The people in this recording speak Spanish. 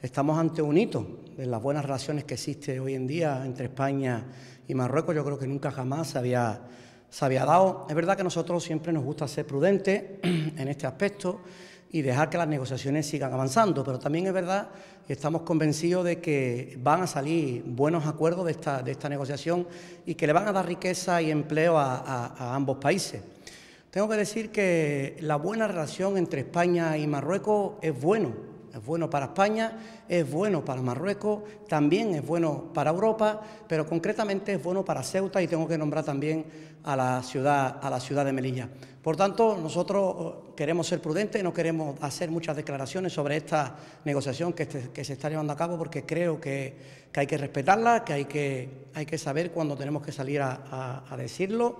Estamos ante un hito de las buenas relaciones que existe hoy en día entre España y Marruecos. Yo creo que nunca jamás se había, había dado. Es verdad que nosotros siempre nos gusta ser prudentes en este aspecto y dejar que las negociaciones sigan avanzando, pero también es verdad que estamos convencidos de que van a salir buenos acuerdos de esta, negociación y que le van a dar riqueza y empleo a, a ambos países. Tengo que decir que la buena relación entre España y Marruecos es bueno, es bueno para España, es bueno para Marruecos, también es bueno para Europa, pero concretamente es bueno para Ceuta y tengo que nombrar también a la ciudad, a la ciudad de Melilla. Por tanto, nosotros oh, queremos ser prudentes, no queremos hacer muchas declaraciones sobre esta negociación que, este, se está llevando a cabo porque creo que, hay que respetarla, que hay que, hay que saber cuándo tenemos que salir a decirlo